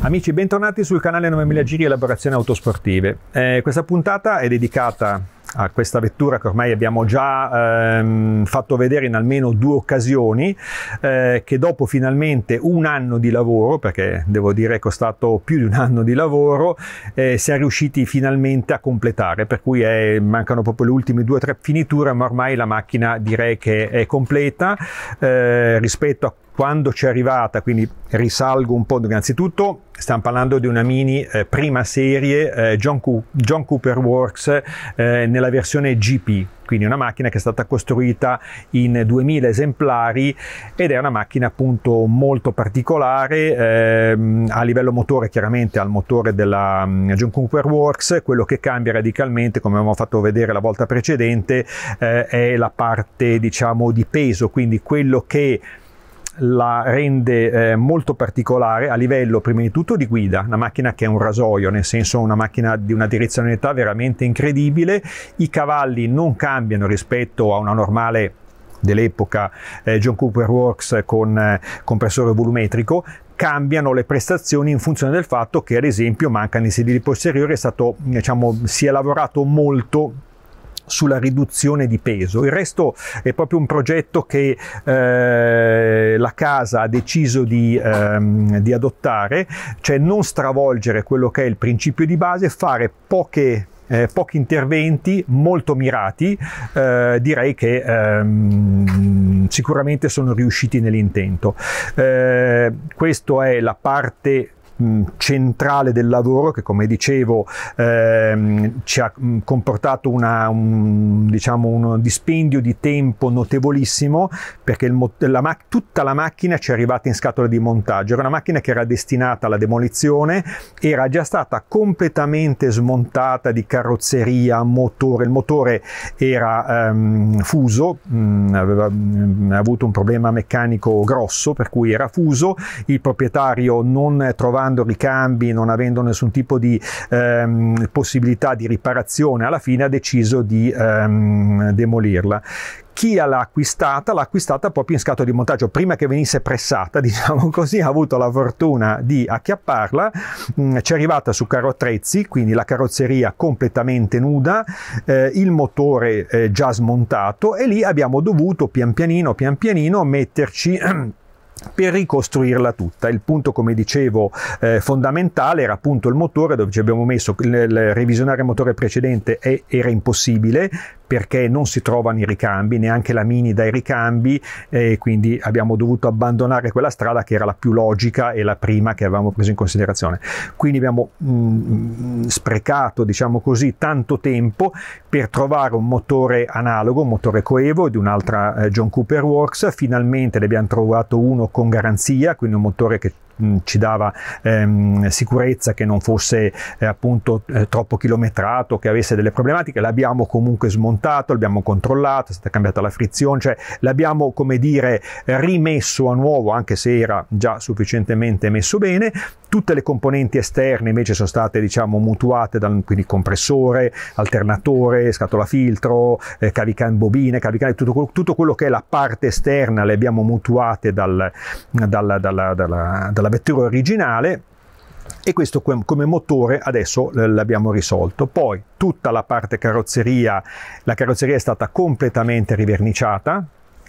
Amici, bentornati sul canale 9000 Giri Elaborazioni Autosportive. Eh, questa puntata è dedicata a questa vettura che ormai abbiamo già ehm, fatto vedere in almeno due occasioni, eh, che dopo finalmente un anno di lavoro, perché devo dire che è costato più di un anno di lavoro, eh, si è riusciti finalmente a completare, per cui è, eh, mancano proprio le ultime due o tre finiture, ma ormai la macchina direi che è completa eh, rispetto a quando ci è arrivata, quindi risalgo un po', innanzitutto stiamo parlando di una mini eh, prima serie eh, John, Co- John, Cooper Works eh, nella versione GP, quindi una macchina che è stata costruita in 2000 esemplari ed è una macchina appunto molto particolare ehm, a livello motore chiaramente al motore della um, John Cooper Works, quello che cambia radicalmente come abbiamo fatto vedere la volta precedente eh, è la parte diciamo di peso, quindi quello che la rende eh, molto particolare a livello prima di tutto di guida, una macchina che è un rasoio, nel senso una macchina di una direzionalità veramente incredibile, i cavalli non cambiano rispetto a una normale dell'epoca eh, John Cooper Works con eh, compressore volumetrico cambiano le prestazioni in funzione del fatto che ad esempio mancano i sedili posteriori è stato diciamo si è lavorato molto sulla riduzione di peso. Il resto è proprio un progetto che eh, la casa ha deciso di, ehm, di adottare, cioè non stravolgere quello che è il principio di base, fare poche eh, pochi interventi molto mirati, eh, direi che ehm, sicuramente sono riusciti nell'intento. Eh, questa è la parte Mm, centrale del lavoro che come dicevo ehm, ci ha mm, comportato una, un, diciamo, un dispendio di tempo notevolissimo perché il, la tutta la macchina ci è arrivata in scatola di montaggio, era una macchina che era destinata alla demolizione, era già stata completamente smontata di carrozzeria, motore, il motore era ehm, fuso, mh, mm, aveva mh, avuto un problema meccanico grosso per cui era fuso, il proprietario non trovava effettuando ricambi, non avendo nessun tipo di ehm, possibilità di riparazione, alla fine ha deciso di ehm, demolirla chi l'ha acquistata l'ha acquistata proprio in scatola di montaggio prima che venisse pressata diciamo così ha avuto la fortuna di acchiapparla mm, ci è arrivata su carotrezzi quindi la carrozzeria completamente nuda eh, il motore eh, già smontato e lì abbiamo dovuto pian pianino pian pianino metterci per ricostruirla tutta. Il punto, come dicevo, eh, fondamentale era appunto il motore, dove ci abbiamo messo il, revisionare il motore precedente è, era impossibile perché non si trovano i ricambi, neanche la Mini dai ricambi, eh, quindi abbiamo dovuto abbandonare quella strada che era la più logica e la prima che avevamo preso in considerazione. Quindi abbiamo mh, mm, mm, sprecato, diciamo così, tanto tempo per trovare un motore analogo, un motore coevo di un'altra eh, John Cooper Works, finalmente ne abbiamo trovato uno con garanzia, quindi un motore che Mm, ci dava ehm, sicurezza che non fosse eh, appunto eh, troppo chilometrato, che avesse delle problematiche, l'abbiamo comunque smontato, l'abbiamo controllato, è stata cambiata la frizione, cioè l'abbiamo come dire rimesso a nuovo anche se era già sufficientemente messo bene, tutte le componenti esterne invece sono state diciamo mutuate dal quindi compressore, alternatore, scatola filtro, eh, cavicam bobine, cavicam, tutto, tutto, quello che è la parte esterna le abbiamo mutuate dal, dalla, dalla, dalla, dalla alla vettura originale e questo come motore adesso l'abbiamo risolto. Poi tutta la parte carrozzeria, la carrozzeria è stata completamente riverniciata,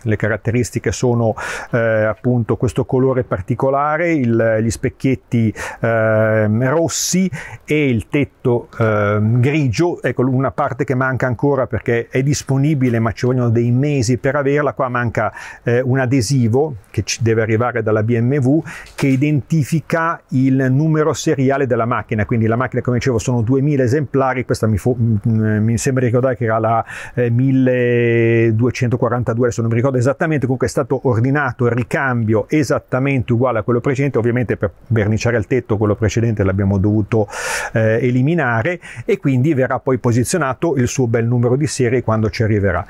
le caratteristiche sono eh, appunto questo colore particolare, il, gli specchietti eh, rossi e il tetto eh, grigio, ecco una parte che manca ancora perché è disponibile ma ci vogliono dei mesi per averla, qua manca eh, un adesivo che ci deve arrivare dalla BMW che identifica il numero seriale della macchina, quindi la macchina come dicevo sono 2000 esemplari, questa mi, mm, mm, mi sembra ricordare che era la 1242, eh, se non mi ricordo ricordo esattamente, comunque è stato ordinato il ricambio esattamente uguale a quello precedente, ovviamente per verniciare il tetto quello precedente l'abbiamo dovuto eh, eliminare e quindi verrà poi posizionato il suo bel numero di serie quando ci arriverà.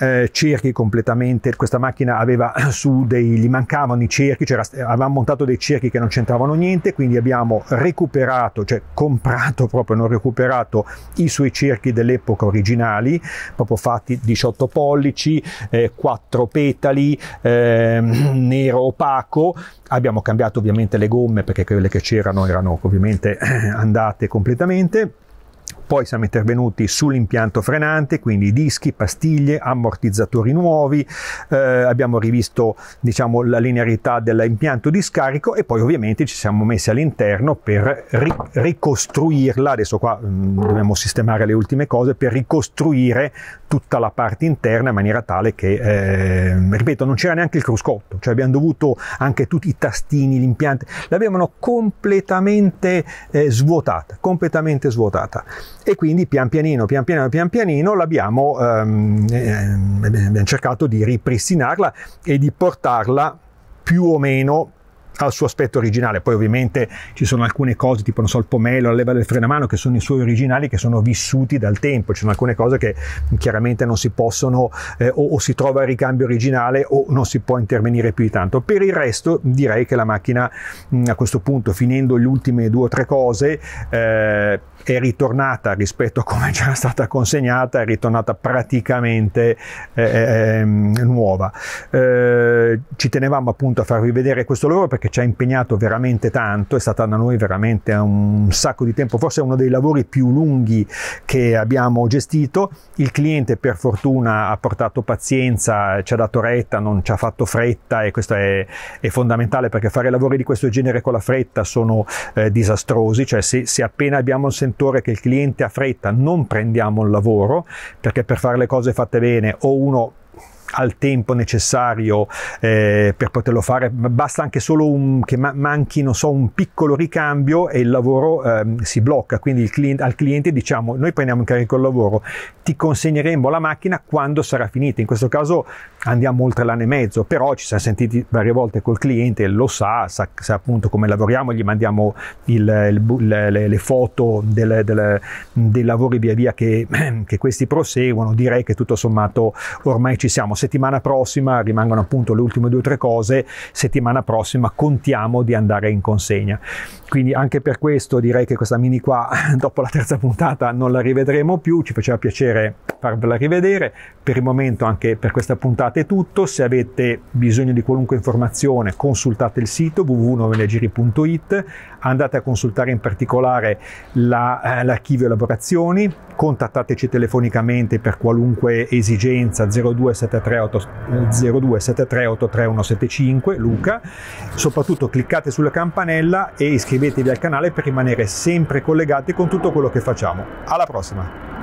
Eh, cerchi completamente, questa macchina aveva su dei, gli mancavano i cerchi, cioè avevamo montato dei cerchi che non c'entravano niente, quindi abbiamo recuperato, cioè comprato proprio, non recuperato i suoi cerchi dell'epoca originali, proprio fatti 18 pollici, eh, 4 quattro petali, eh, nero opaco. Abbiamo cambiato ovviamente le gomme perché quelle che c'erano erano ovviamente andate completamente poi siamo intervenuti sull'impianto frenante, quindi dischi, pastiglie, ammortizzatori nuovi, eh, abbiamo rivisto diciamo, la linearità dell'impianto di scarico e poi ovviamente ci siamo messi all'interno per ri- ricostruirla, adesso qua mh, mm, dobbiamo sistemare le ultime cose, per ricostruire tutta la parte interna in maniera tale che, eh, ripeto, non c'era neanche il cruscotto, cioè abbiamo dovuto anche tutti i tastini, l'impianto, l'avevano completamente eh, svuotata, completamente svuotata e quindi pian pianino, pian pianino, pian pianino l'abbiamo ehm, ehm, cercato di ripristinarla e di portarla più o meno al suo aspetto originale. Poi ovviamente ci sono alcune cose, tipo non so, il pomelo, la leva del freno a mano, che sono i suoi originali, che sono vissuti dal tempo. Ci sono alcune cose che chiaramente non si possono, eh, o, o, si trova il ricambio originale o non si può intervenire più di tanto. Per il resto direi che la macchina mh, a questo punto, finendo le ultime due o tre cose, eh, è ritornata rispetto a come c'era stata consegnata, è ritornata praticamente eh, eh ehm, nuova. Eh, ci tenevamo appunto a farvi vedere questo loro perché che ci ha impegnato veramente tanto, è stata da noi veramente un sacco di tempo, forse uno dei lavori più lunghi che abbiamo gestito. Il cliente per fortuna ha portato pazienza, ci ha dato retta, non ci ha fatto fretta e questo è, è fondamentale perché fare lavori di questo genere con la fretta sono eh, disastrosi, cioè se, se appena abbiamo il sentore che il cliente ha fretta non prendiamo il lavoro perché per fare le cose fatte bene o uno al tempo necessario eh, per poterlo fare, basta anche solo un, che ma manchi so, un piccolo ricambio e il lavoro eh, si blocca, quindi il cliente, al cliente diciamo noi prendiamo in carico il lavoro, ti consegneremo la macchina quando sarà finita, in questo caso andiamo oltre l'anno e mezzo, però ci siamo sentiti varie volte col cliente, lo sa, sa, sa appunto come lavoriamo, gli mandiamo il, il, le, le, foto del, del, dei lavori via via che, che questi proseguono, direi che tutto sommato ormai ci siamo. Se settimana prossima rimangono appunto le ultime due o tre cose, settimana prossima contiamo di andare in consegna. Quindi anche per questo direi che questa mini qua dopo la terza puntata non la rivedremo più, ci faceva piacere farvela rivedere, per il momento anche per questa puntata è tutto, se avete bisogno di qualunque informazione consultate il sito www.novelegiri.it, andate a consultare in particolare la, eh, l'archivio elaborazioni, contattateci telefonicamente per qualunque esigenza 0273 0273831175 eh, Luca. Soprattutto cliccate sulla campanella e iscrivetevi al canale per rimanere sempre collegati con tutto quello che facciamo. Alla prossima!